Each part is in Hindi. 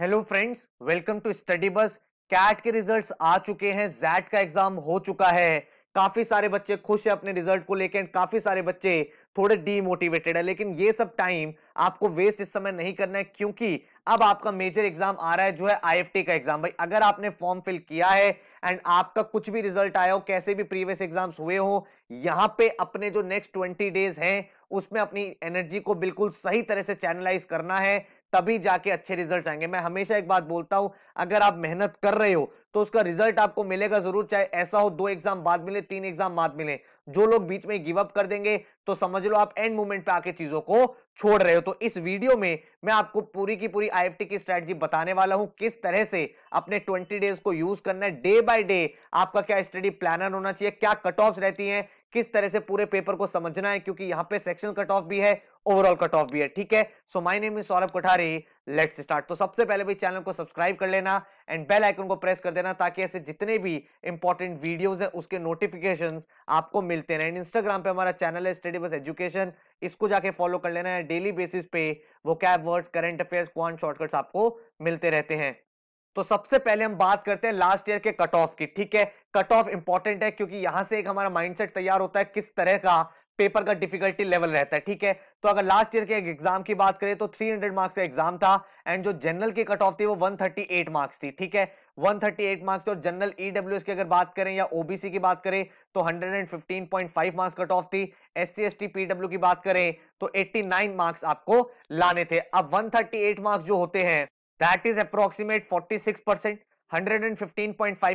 hello friends welcome to study बस कैट के रिजल्ट्स आ चुके हैं जैट का एग्जाम हो चुका है काफी सारे बच्चे खुश हैं अपने रिजल्ट को लेकर काफी सारे बच्चे थोड़े डीमोटिवेटेड है लेकिन ये सब टाइम आपको वेस्ट इस समय नहीं करना है क्योंकि अब आपका मेजर एग्जाम आ रहा है जो है आईएफटी का एग्जाम भाई अगर आपने फॉर्म फिल किया है एंड आपका कुछ भी रिजल्ट आया हो कैसे भी प्रीवियस एग्जाम्स हुए हो यहाँ पे अपने जो नेक्स्ट ट्वेंटी डेज हैं उसमें अपनी एनर्जी को बिल्कुल सही तरह से चैनलाइज करना है तभी जाके अच्छे रिजल्ट आएंगे मैं हमेशा एक बात बोलता हूं अगर आप मेहनत कर रहे हो तो उसका रिजल्ट आपको मिलेगा जरूर चाहे ऐसा हो दो एग्जाम बाद मिले तीन एग्जाम बाद मिले जो लोग बीच में गिव अप कर देंगे तो समझ लो आप एंड मोमेंट पे आके चीजों को छोड़ रहे हो तो इस वीडियो में मैं आपको पूरी की पूरी आईएफटी की स्ट्रेटजी बताने वाला हूं किस तरह से अपने 20 डेज को यूज करना है डे बाय डे आपका क्या स्टडी प्लानर होना चाहिए क्या कट ऑफ रहती है किस तरह से पूरे पेपर को समझना है क्योंकि यहाँ पे सेक्शन कट ऑफ भी है ओवरऑल कट ऑफ भी है ठीक है so my name is Saurabh Kothari let's start तो सबसे पहले भी चैनल को सब्सक्राइब कर लेना एंड बेल आइकन को प्रेस कर देना ताकि ऐसे जितने भी इंपॉर्टेंट वीडियोज है उसके नोटिफिकेशन आपको मिलते रहे इंस्टाग्राम पे हमारा चैनल है स्टडी बस एजुकेशन इसको जाके फॉलो कर लेना है डेली बेसिस पे vocab words current affairs quant shortcuts आपको मिलते रहते हैं तो सबसे पहले हम बात करते हैं लास्ट ईयर के कट ऑफ की ठीक है कट ऑफ इंपॉर्टेंट है क्योंकि यहां से एक हमारा माइंडसेट तैयार होता है किस तरह का पेपर का डिफिकल्टी लेवल रहता है ठीक है तो अगर लास्ट ईयर के एग्जाम की बात करें तो 300 मार्क्स का एग्जाम था एंड जो जनरल की कट ऑफ थी वो 138 मार्क्स थी ठीक है 138 मार्क्स और जनरल ईडब्ल्यू e की अगर बात करें या ओबीसी की बात करें तो 115.5 मार्क्स कट ऑफ थी S C S T PW की बात करें तो 89 मार्क्स आपको लाने थे अब 138 मार्क्स जो होते हैं that is approximate 46 percent hundred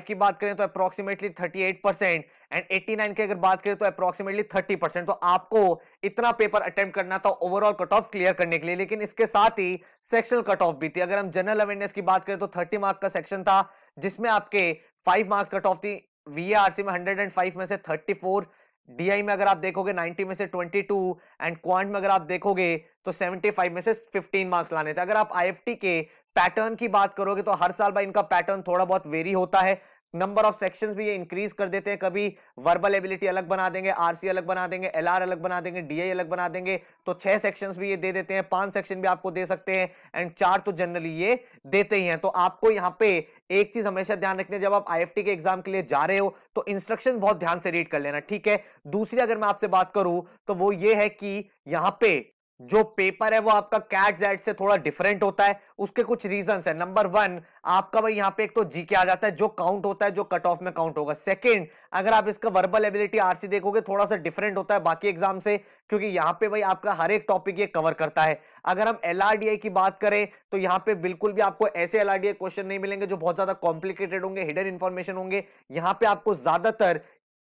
की बात करें तो अप्रोक्सीमेटली 38 परसेंट एंड 89 की अगर बात करें तो अप्रोक्सीमेटली 30 परसेंट तो आपको इतना पेपर अटेम्प्ट करना था ओवरऑल कट ऑफ क्लियर करने के लिए लेकिन इसके साथ ही सेक्शनल कट ऑफ भी थी अगर हम जनरल अवेयरनेस की बात करें तो 30 मार्क का सेक्शन था जिसमें आपके फाइव मार्क्स कट ऑफ थी वीआरसी में फाइव में से फोर डीआई में अगर आप देखोगे 90 में से 22 एंड क्वांट में अगर आप देखोगे तो 75 में से 15 मार्क्स लाने थे अगर आप आईएफटी के पैटर्न की बात करोगे तो हर साल भाई इनका पैटर्न थोड़ा बहुत वेरी होता है नंबर ऑफ सेक्शंस भी ये इंक्रीज कर देते हैं कभी वर्बल एबिलिटी अलग बना देंगे आरसी अलग बना देंगे एलआर अलग बना देंगे डीआई अलग बना देंगे तो छह सेक्शंस भी ये दे देते हैं पांच सेक्शन भी आपको दे सकते हैं एंड चार तो जनरली ये देते ही हैं तो आपको यहाँ पे एक चीज हमेशा ध्यान रखने जब आप आईएफटी के एग्जाम के लिए जा रहे हो तो इंस्ट्रक्शन बहुत ध्यान से रीड कर लेना ठीक है दूसरी अगर मैं आपसे बात करूं तो वो ये है कि यहाँ पे जो पेपर है वो आपका कैट जेड से थोड़ा डिफरेंट होता है उसके कुछ रीजंस है नंबर वन आपका भाई यहाँ पे एक तो जीके आ जाता है जो काउंट होता है जो कट ऑफ में काउंट होगा सेकंड अगर आप इसका वर्बल एबिलिटी आरसी देखोगे थोड़ा सा डिफरेंट होता है बाकी एग्जाम से क्योंकि यहाँ पे भाई आपका हर एक टॉपिक ये कवर करता है अगर हम एल की बात करें तो यहाँ पे बिल्कुल भी आपको ऐसे एल क्वेश्चन नहीं मिलेंगे जो बहुत ज्यादा कॉम्प्लिकेटेड होंगे हिडन इन्फॉर्मेशन होंगे यहाँ पे आपको ज्यादातर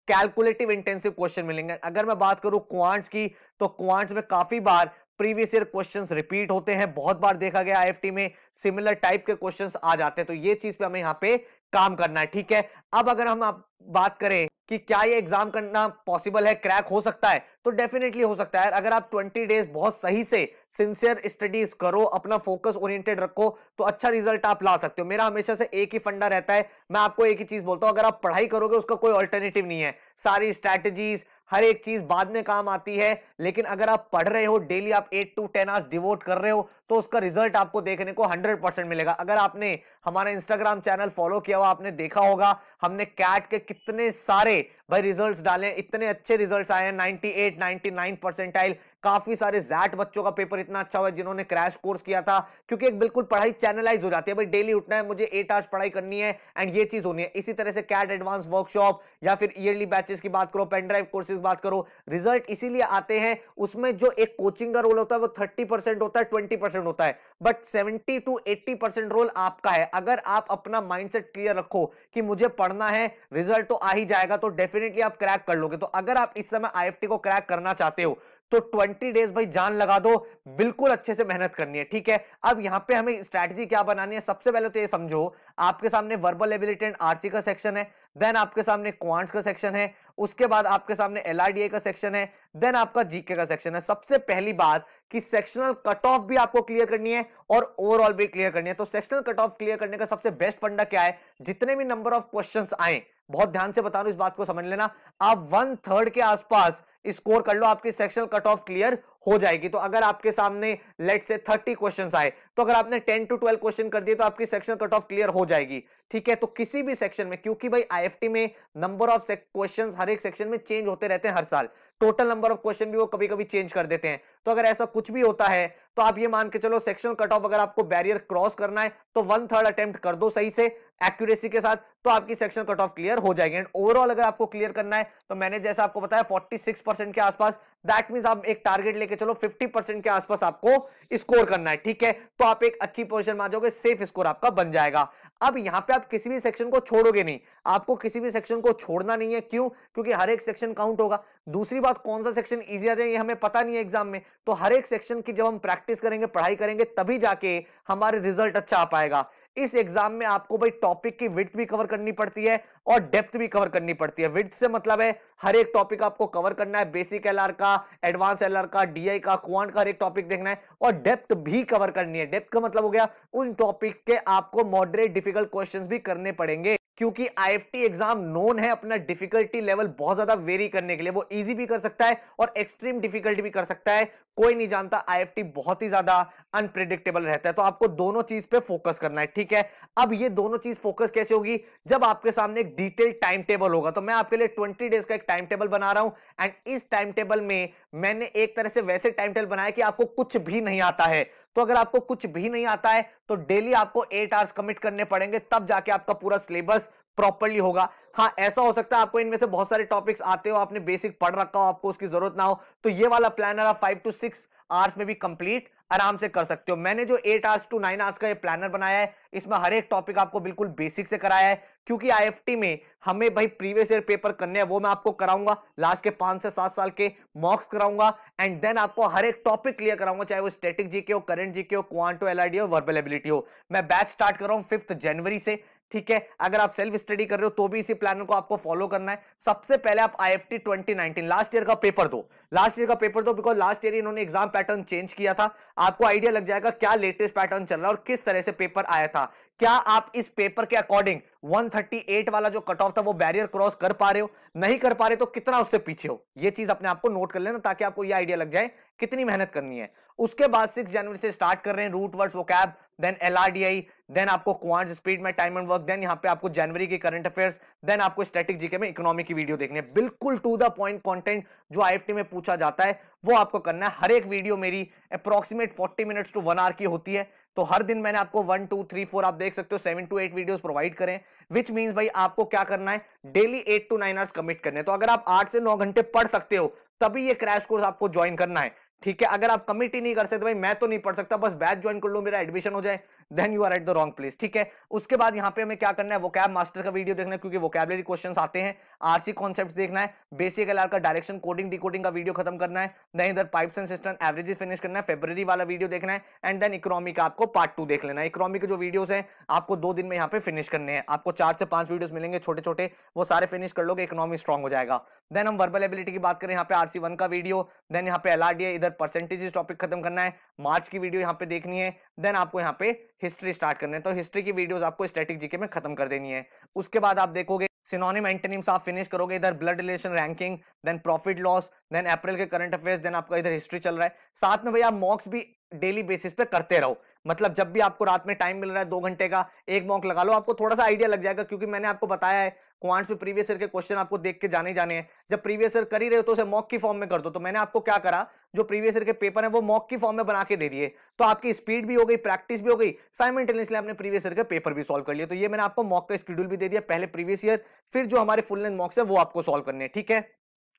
कैलकुलेटिव इंटेंसिव क्वेश्चन मिलेंगे अगर मैं बात करूं क्वांट्स की तो क्वांट्स में काफी बार प्रीवियस ईयर क्वेश्चंस रिपीट होते हैं बहुत बार देखा गया आईएफटी में सिमिलर टाइप के क्वेश्चंस आ जाते हैं तो ये चीज पे हमें यहाँ पे काम करना है ठीक है अब अगर हम आप बात करें कि क्या ये एग्जाम करना पॉसिबल है क्रैक हो सकता है तो डेफिनेटली हो सकता है अगर आप 20 डेज बहुत सही से सिंसियर स्टडीज करो अपना फोकस ओरिएंटेड रखो तो अच्छा रिजल्ट आप ला सकते हो मेरा हमेशा से एक ही फंडा रहता है मैं आपको एक ही चीज बोलता हूं अगर आप पढ़ाई करोगे उसका कोई ऑल्टरनेटिव नहीं है सारी स्ट्रैटेजीज हर एक चीज बाद में काम आती है लेकिन अगर आप पढ़ रहे हो डेली आप eight to ten hours devote कर रहे हो तो उसका रिजल्ट आपको देखने को हंड्रेड परसेंट मिलेगा अगर आपने हमारा इंस्टाग्राम चैनल फॉलो किया हुआ आपने देखा होगा हमने कैट के कितने सारे भाई रिजल्ट्स डाले इतने अच्छे रिजल्ट्स आए हैं एट नाइनटी नाइन परसेंटाइल काफी सारे जैट बच्चों का पेपर इतना अच्छा हुआ जिन्होंने क्रैश कोर्स किया था क्योंकि एक बिल्कुल पढ़ाई चैनलाइज हो जाती है भाई डेली उठना है मुझे एट आवर्स पढ़ाई करनी है एंड ये चीज होनी है इसी तरह से कैट एडवांस वर्कशॉप या फिर ईयरली बैचेस की बात करो पेनड्राइव कोर्सेज बात करो रिजल्ट इसीलिए आते हैं उसमें जो एक कोचिंग का रोल होता है वो थर्टी होता है ट्वेंटी होता है but seventy to eighty role आपका है अगर आप अपना माइंडसेट क्लियर रखो कि मुझे पढ़ना है रिजल्ट तो आ ही जाएगा तो डेफिनेटली आप क्रैक कर लोगे तो अगर आप इस समय आईएफटी को क्रैक करना चाहते हो तो 20 डेज भाई जान लगा दो बिल्कुल अच्छे से मेहनत करनी है ठीक है अब यहां पे हमें स्ट्रैटेजी क्या बनानी है सबसे पहले तो ये समझो आपके सामने वर्बल एबिलिटी एंड आरसी का सेक्शन है देन आपके सामने क्वांट्स का सेक्शन है उसके बाद आपके सामने एल का सेक्शन है देन आपका जीके का सेक्शन है सबसे पहली बात कि सेक्शनल कट ऑफ भी आपको क्लियर करनी है और ओवरऑल भी क्लियर करनी है तो सेक्शनल कट ऑफ क्लियर करने का सबसे बेस्ट फंडा क्या है जितने भी नंबर ऑफ क्वेश्चन आए बहुत ध्यान से बता रहा इस बात को समझ लेना आप वन थर्ड के आसपास स्कोर कर लो आपकी सेक्शनल कट ऑफ क्लियर हो जाएगी तो अगर आपके सामने लेट से थर्टी क्वेश्चन आए तो अगर आपने टेन टू ट्वेल्व क्वेश्चन कर दिए तो आपकी सेक्शनल कट ऑफ क्लियर हो जाएगी ठीक है तो किसी भी सेक्शन में क्योंकि भाई आईएफटी में नंबर ऑफ क्वेश्चन हर एक सेक्शन में चेंज होते रहते हैं हर साल टोटल नंबर ऑफ क्वेश्चन भी वो कभी कभी चेंज कर देते हैं तो अगर ऐसा कुछ भी होता है तो आप ये मान के चलो सेक्शनल कट ऑफ अगर आपको बैरियर क्रॉस करना है तो वन थर्ड अटेम्प्ट कर दो सही से एक्यूरेसी के साथ तो आपकी सेक्शन कट ऑफ क्लियर हो जाएगी एंड ओवरऑल अगर आपको क्लियर करना है तो मैंने जैसा आपको बताया 46 परसेंट के आसपास दैट मीन आप एक टारगेट लेके चलो 50 परसेंट के आसपास आपको स्कोर करना है ठीक है तो आप एक अच्छी पोजिशन में जाओगे सेफ स्कोर आपका बन जाएगा अब यहां पे आप किसी भी सेक्शन को छोड़ोगे नहीं आपको किसी भी सेक्शन को छोड़ना नहीं है क्यों क्योंकि हर एक सेक्शन काउंट होगा दूसरी बात कौन सा सेक्शन इजी आ जाए ये हमें पता नहीं है एग्जाम में तो हर एक सेक्शन की जब हम प्रैक्टिस करेंगे पढ़ाई करेंगे तभी जाके हमारे रिजल्ट अच्छा आ पाएगा इस एग्जाम में आपको भाई टॉपिक की विथ भी कवर करनी पड़ती है और डेप्थ भी कवर करनी पड़ती है विथ से मतलब है हर एक टॉपिक आपको कवर करना है बेसिक एलआर का एडवांस एलआर का डीआई का क्वांट का हर एक टॉपिक देखना है और डेप्थ भी कवर करनी है डेप्थ का मतलब हो गया उन टॉपिक के आपको मॉडरेट डिफिकल्ट क्वेश्चन भी करने पड़ेंगे क्योंकि आईएफटी एग्जाम नोन है अपना डिफिकल्टी लेवल बहुत ज्यादा वेरी करने के लिए वो इजी भी कर सकता है और एक्सट्रीम डिफिकल्टी भी कर सकता है कोई नहीं जानता आईएफटी बहुत ही ज्यादा अनप्रिडिक्टेबल रहता है तो आपको दोनों चीज पे फोकस करना है ठीक है अब ये दोनों चीज फोकस कैसे होगी जब आपके सामने एक डिटेल टाइम टेबल होगा तो मैं आपके लिए ट्वेंटी डेज का एक टाइम टेबल बना रहा हूं एंड इस टाइम टेबल में मैंने एक तरह से वैसे टाइम टेबल बनाया कि आपको कुछ भी नहीं आता है तो अगर आपको कुछ भी नहीं आता है तो डेली आपको एट आवर्स कमिट करने पड़ेंगे तब जाके आपका पूरा सिलेबस प्रॉपरली होगा हाँ ऐसा हो सकता है आपको इनमें से बहुत सारे टॉपिक्स आते हो आपने बेसिक पढ़ रखा हो आपको उसकी जरूरत ना हो तो ये वाला प्लान है फाइव टू सिक्स आवर्स में भी कंप्लीट आराम से कर सकते हो मैंने जो eight hours to nine hours का ये प्लानर बनाया है इसमें हर एक टॉपिक आपको बिल्कुल बेसिक से कराया है क्योंकि आईएफटी में हमें भाई प्रीवियस ईयर पेपर करने हैं वो मैं आपको कराऊंगा लास्ट के पांच से सात साल के मॉक्स कराऊंगा एंड देन आपको हर एक टॉपिक क्लियर कराऊंगा चाहे वो स्टेटिक जीके हो करंट जीके हो क्वांटो एलआईडी हो वर्बल एबिलिटी हो मैं बैच स्टार्ट कर रहा हूँ फिफ्थ जनवरी से ठीक है अगर आप सेल्फ स्टडी कर रहे हो तो भी इसी प्लान को आपको फॉलो करना है सबसे पहले आप I F T twenty nineteen last year का पेपर दो लास्ट ईयर का पेपर दो बिकॉज लास्ट ईयर इन्होंने एग्जाम पैटर्न चेंज किया था आपको आइडिया लग जाएगा क्या लेटेस्ट पैटर्न चल रहा है और किस तरह से पेपर आया था क्या आप इस पेपर के अकॉर्डिंग 138 वाला जो कट ऑफ था वो बैरियर क्रॉस कर पा रहे हो नहीं कर पा रहे तो कितना उससे पीछे हो ये चीज अपने आपको नोट कर लेना ताकि आपको ये आइडिया लग जाए कितनी मेहनत करनी है उसके बाद सिक्स जनवरी से स्टार्ट कर रहे हैं root words vocab then L R D I then आपको क्वांट स्पीड में टाइम एंड वर्क देन यहाँ पे आपको जनवरी के करंट अफेयर्स देन आपको स्टैटिक जीके में इकोनॉमी की वीडियो देखनी है बिल्कुल टू द पॉइंट कॉन्टेंट जो आई में पूछा जाता है वो आपको करना है हर एक वीडियो मेरी approximate forty minutes to one hour की होती है तो हर दिन मैंने आपको वन टू थ्री फोर आप देख सकते हो seven to eight videos provide करें विच मीन्स भाई आपको क्या करना है daily eight to nine hours commit करने तो अगर आप आठ से नौ घंटे पढ़ सकते हो तभी ये क्रैश कोर्स आपको ज्वाइन करना है ठीक है अगर आप कमिट ही नहीं कर सकते भाई मैं तो नहीं पढ़ सकता बस बैच ज्वाइन कर लो मेरा एडमिशन हो जाए then you are at the wrong place ठीक है उसके बाद यहाँ पे हमें क्या करना है वो कैब मास्टर का वीडियो देखना है क्योंकि वोकेबलरी क्वेश्चन आते हैं आरसी कॉन्सेप्ट देखना है बेसिक एल का डायरेक्शन कोडिंग डिकोडिंग का वीडियो खत्म करना है देन इधर pipe and system average finish करना है फेब्रवरी वाला वीडियो देखना है एंड देन इकोनॉमी का आपको पार्ट टू देख लेना है इकोनॉमी के जो वीडियोज है आपको दो दिन में यहाँ पे फिनिश करने हैं आपको चार से पांच वीडियो मिलेंगे छोटे छोटे वो सारे फिनिश कर लोगे इकोनॉमी स्ट्रॉग हो जाएगा देन हम वर्बल एबिलिटी की बात करें यहाँ पे आरसी वन का वीडियो देन यहाँ पे एल इधर परसेंटेज टॉपिक खत्म करना है मार्च की वीडियो यहाँ पे देखनी है देन आपको यहाँ पे हिस्ट्री स्टार्ट करने तो हिस्ट्री की वीडियोस आपको स्टैटिक जीके में खत्म कर देनी है उसके बाद आप देखोगे सिनोनिम एंटोनिम्स आप फिनिश करोगे इधर blood relation ranking then profit loss then April के करंट अफेयर्स देन आपका इधर हिस्ट्री चल रहा है साथ में भैया मॉक्स भी डेली बेसिस पे करते रहो मतलब जब भी आपको रात में टाइम मिल रहा है दो घंटे का एक मॉक लगा लो आपको थोड़ा सा आइडिया लग जाएगा क्योंकि मैंने आपको बताया है क्वांट्स में प्रीवियस ईयर के क्वेश्चन आपको देख के जाने जाने हैं जब प्रीवियस ईयर कर ही रहे हो तो उसे मॉक की फॉर्म में कर दो तो मैंने आपको क्या करा जो प्रीवियस ईयर के पेपर है वो मॉक की फॉर्म में बना के दे दिए तो आपकी स्पीड भी हो गई प्रैक्टिस भी हो गई साइमल्टेनियसली आपने प्रीवियस ईयर के पेपर भी सॉल्व कर लिया तो ये मैंने आपको मॉक का स्कड्यूल भी दे दिया पहले प्रीवियस ईयर फिर जो हमारे फुल लेंथ मॉक्स है वो आपको सॉल्व करने ठीक है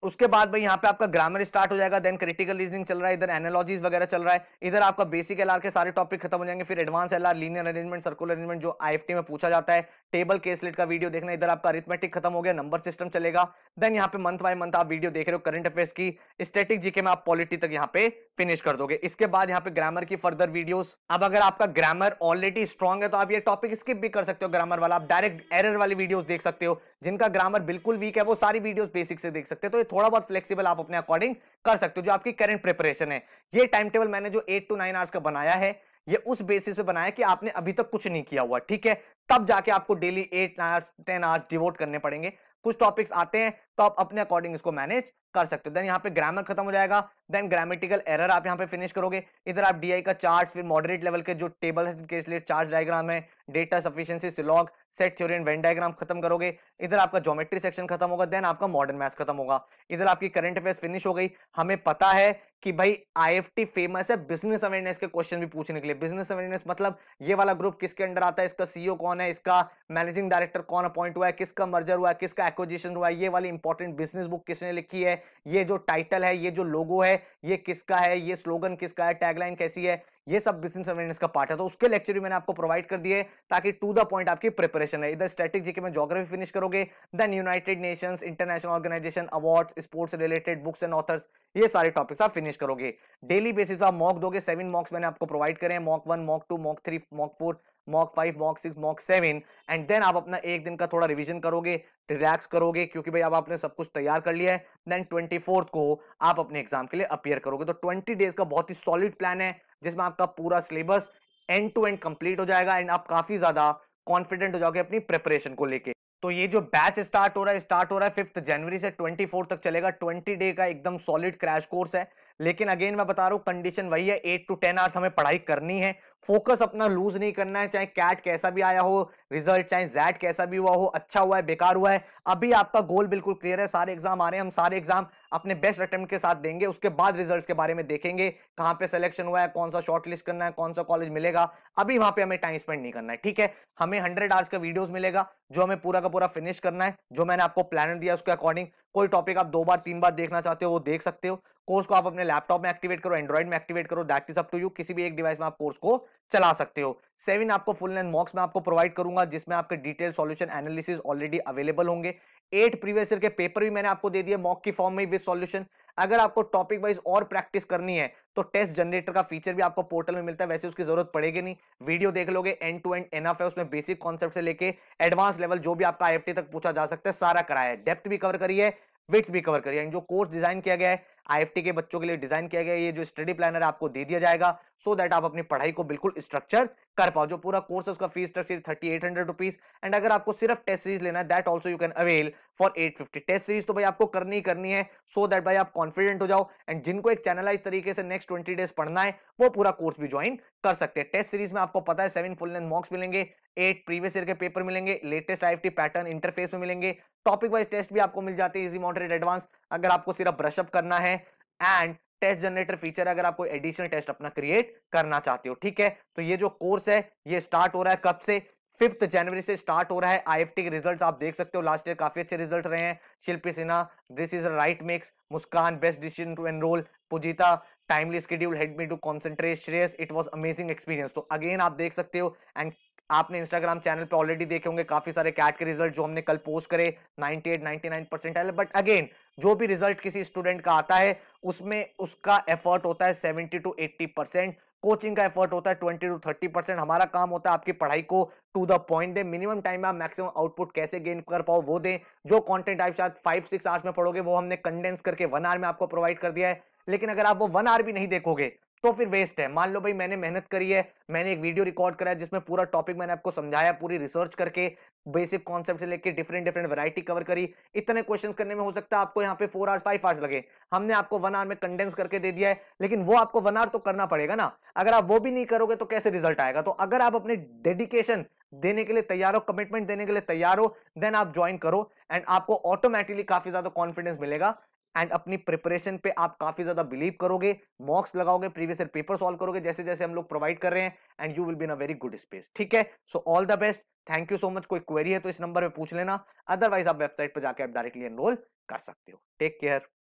उसके बाद भाई यहाँ पे आपका ग्रामर स्टार्ट हो जाएगा देन क्रिटिकल रीजनिंग चल रहा है इधर एनालॉजीज वगैरह चल रहा है इधर आपका बेसिक एलआर के सारे टॉपिक खत्म हो जाएंगे फिर advance LR linear arrangement circular arrangement जो आईएफटी में पूछा जाता है टेबल केसलेट का वीडियो देखना इधर आपका अरिथमेटिक खत्म हो गया नंबर सिस्टम चलेगा देन यहाँ पे मंथ बाई मंथ आप वीडियो देख रहे हो करंट अफेयर्स की स्टेटिक जीके में आप पॉलिटी तक यहाँ पे फिनिश कर दोगे इसके बाद यहाँ पे ग्रामर की फर्दर वीडियो अब अगर आपका ग्रामर ऑलरेडी स्ट्रॉग है तो आप ये टॉपिक स्किप भी कर सकते हो ग्रामर वाला आप डायरेक्ट एरर वाली वीडियो देख सकते हो जिनका ग्रामर बिल्कुल वीक है वो सारी वीडियो बेसिक से देख सकते हो तो थोड़ा बहुत फ्लेक्सिबल आप अपने अकॉर्डिंग कर सकते हो जो आपकी करेंट प्रिपरेशन है ये टाइम टेबल मैंने जो एट टू नाइन आवर्स का बनाया है ये उस बेसिस पे बनाया कि आपने अभी तक कुछ नहीं किया हुआ ठीक है तब जाके आपको daily eight hours ten hours devote करने पड़ेंगे कुछ टॉपिक्स आते हैं तो आप अपने अकॉर्डिंग इसको मैनेज कर सकते हो देन यहाँ पे ग्रामर खत्म हो जाएगा देन ग्रामेटिकल एरर आप यहाँ पे फिनिश करोगे इधर आप डीआई का चार्ट फिर मॉडरेट लेवल के जो टेबल के लिए डायग्राम है data sufficiency syllogism set theory and Venn diagram खत्म करोगे इधर आपका ज्योमेट्री सेक्शन खत्म होगा देन आपका मॉडर्न मैथ खत्म होगा इधर आपकी करंट अफेयर्स फिनिश हो गई हमें पता है कि भाई आईएफटी फेमस है बिजनेस अवेयरनेस के क्वेश्चन भी पूछने के लिए बिजनेस अवेयरनेस मतलब ये वाला ग्रुप किसके अंडर आता है इसका सीईओ e कौन है इसका मैनेजिंग डायरेक्टर कौन अपॉइंट हुआ है किसका मर्जर हुआ है किसका एक्विजिशन हुआ है ये वाली इंपॉर्टेंट बिजनेस बुक किसने लिखी है ये जो टाइटल है ये जो लोगो है ये किसका है ये स्लोगन किसका है टैगलाइन कैसी है ये सब बिजनेस अवेयरनेस का पार्ट है तो उसके लेक्चर भी मैंने आपको प्रोवाइड कर दिए ताकि टू द पॉइंट आपकी प्रिपरेशन है इधर स्टैटिक जीके में जोग्राफी फिनिश करोगे then United Nations international organization awards sports related books and authors ये सारे टॉपिक्स आप फिनिश करोगे डेली बेसिस आप मॉक दोगे सेवन मॉक्स मैंने आपको प्रोवाइड करें mock one mock two mock three mock four mock five mock six mock seven and then आप अपना एक दिन का थोड़ा रिविजन करोगे रिलैक्स करोगे क्योंकि भाई अब आपने सब कुछ तैयार कर लिया है देन ट्वेंटी फोर्थ को आप अपने एग्जाम के लिए अपियर करोगे तो ट्वेंटी डेज का बहुत ही सॉलिड प्लान है जिसमें आपका पूरा syllabus end to end complete हो जाएगा एंड आप काफी ज्यादा कॉन्फिडेंट हो जाओगे अपनी प्रिपरेशन को लेकर तो ये जो बैच स्टार्ट हो रहा है स्टार्ट हो रहा है फिफ्थ जनवरी से ट्वेंटी फोर तक चलेगा ट्वेंटी डे का एकदम सॉलिड क्रैश कोर्स है लेकिन अगेन मैं बता रहा हूँ कंडीशन वही है एट टू टेन आवर्स हमें पढ़ाई करनी है फोकस अपना लूज नहीं करना है चाहे कैट कैसा भी आया हो रिजल्ट चाहे जैट कैसा भी हुआ हो अच्छा हुआ है बेकार हुआ है अभी आपका गोल बिल्कुल क्लियर है सारे एग्जाम आ रहे हैं हम सारे एग्जाम अपने बेस्ट अटेम्प्ट के साथ देंगे उसके बाद रिजल्ट के बारे में देखेंगे कहाँ पे सिलेक्शन हुआ है कौन सा शॉर्ट लिस्ट करना है कौन सा कॉलेज मिलेगा अभी वहां पे हमें टाइम स्पेंड नहीं करना है ठीक है हमें हंड्रेड आवर्स का वीडियोज मिलेगा जो हमें पूरा का पूरा फिनिश करना है जो मैंने आपको प्लानर दिया उसके अकॉर्डिंग कोई टॉपिक आप दो बार तीन बार देखना चाहते हो वो देख सकते हो कोर्स को आप अपने लैपटॉप में एक्टिवेट करो एंड्रॉइड में एक्टिवेट करो that is up to you किसी भी एक डिवाइस में आप कोर्स को चला सकते हो सेवन आपको फुल लेंथ मॉक्स में आपको प्रोवाइड करूंगा जिसमें आपके detail solution analysis already available होंगे एट प्रीवियस ईयर के पेपर भी मैंने आपको दे दिए मॉक की फॉर्म में विद सॉल्यूशन अगर आपको टॉपिक वाइज और प्रैक्टिस करनी है तो टेस्ट जनरेटर का फीचर भी आपको पोर्टल में मिलता है वैसे उसकी जरूरत पड़ेगी नहीं वीडियो देख लोगे एंड टू एंड एनफ है उसमें बेसिक कॉन्सेप्ट से लेके एडवांस लेवल जो भी आपका आई तक पूछा जा सकता है सारा कराया है डेप्थ भी कवर करिए विथ भी कवर करिए जो कोर्स डिजाइन किया गया है आईएफटी के बच्चों के लिए डिजाइन किया गया ये जो स्टडी प्लानर आपको दे दिया जाएगा सो दैट आप अपनी पढ़ाई को बिल्कुल स्ट्रक्चर कर पाओ जो पूरा कोर्स है उसका fees structure thirty eight hundred rupees and अगर आपको सिर्फ टेस्ट सीरीज लेना है that also you can avail for eight fifty test series तो भाई आपको करनी ही करनी है सो so दैट भाई आप कॉन्फिडेंट हो जाओ एंड जिनको एक चैनलाइज तरीके से नेक्स्ट ट्वेंटी डेज पढ़ना है वो पूरा कोर्स भी ज्वाइन कर सकते हैं टेस्ट सीरीज में आपको पता है सेवन फुल लेंथ मॉक्स मिलेंगे एट प्रीवियस ईयर के पेपर मिलेंगे latest I T pattern interface में मिलेंगे टॉपिक वाइज टेस्ट भी आपको मिल जाते हैं इजी मॉडरेट एडवांस अगर आपको सिर्फ ब्रशअप करना है एंड टेस्ट जनरेटर फीचर अगर आप कोई एडिशनल टेस्ट अपना क्रिएट करना चाहते हो ठीक है तो ये जो कोर्स है ये स्टार्ट हो रहा है कब से फिफ्थ जनवरी से स्टार्ट हो रहा है आईएफटी के रिजल्ट्स आप देख सकते हो लास्ट ईयर काफी अच्छे रिजल्ट रहे हैं Shilpi Sinha this is right mix Muskan best decision to enroll Pujita timely schedule हेड me to concentrate Shreyas it was amazing experience तो अगेन आप देख सकते हो एंड आपने इंस्टाग्राम चैनल पे ऑलरेडी देखे होंगे काफी सारे कैट के रिजल्ट जो हमने कल पोस्ट करे 98 99 परसेंट आए बट अगेन जो भी रिजल्ट किसी स्टूडेंट का आता है उसमें उसका एफर्ट होता है 70 टू 80 परसेंट कोचिंग का एफर्ट होता है ट्वेंटी टू थर्टी परसेंट हमारा काम होता है आपकी पढ़ाई को टू द पॉइंट दे मिनिमम टाइम में आप मैक्सिमम आउटपुट कैसे गेन कर पाओ वो दें जो कॉन्टेंट आप शायद फाइव सिक्स आवर्स में पढ़ोगे वो हमने कंडेंस करके वन आवर में आपको प्रोवाइड कर दिया है लेकिन अगर आप वो वन आवर भी नहीं देखोगे तो फिर वेस्ट है मान लो भाई मैंने मेहनत करी है मैंने एक वीडियो रिकॉर्ड करा है जिसमें पूरा टॉपिक मैंने आपको समझाया पूरी रिसर्च करके बेसिक कॉन्सेप्ट से लेकर डिफरेंट डिफरेंट वैरायटी कवर करी इतने क्वेश्चंस करने में हो सकता है आपको यहाँ पे फोर आवर्स फाइव आवर्स लगे हमने आपको वन आवर में कंडेंस करके दे दिया है लेकिन वो आपको वन आवर तो करना पड़ेगा ना अगर आप वो भी नहीं करोगे तो कैसे रिजल्ट आएगा तो अगर आप अपने डेडिकेशन देने के लिए तैयार हो कमिटमेंट देने के लिए तैयार हो देन आप ज्वाइन करो एंड आपको ऑटोमेटिकली काफी ज्यादा कॉन्फिडेंस मिलेगा एंड अपनी प्रिपरेशन पे आप काफी ज्यादा बिलीव करोगे मॉक्स लगाओगे प्रीवियस ईयर पेपर सॉल्व करोगे जैसे जैसे हम लोग प्रोवाइड कर रहे हैं and you will be in a very good space ठीक है so all the best thank you so much कोई क्वेरी है तो इस नंबर पे पूछ लेना अदरवाइज आप वेबसाइट पर जाकर आप डायरेक्टली एनरोल कर सकते हो टेक केयर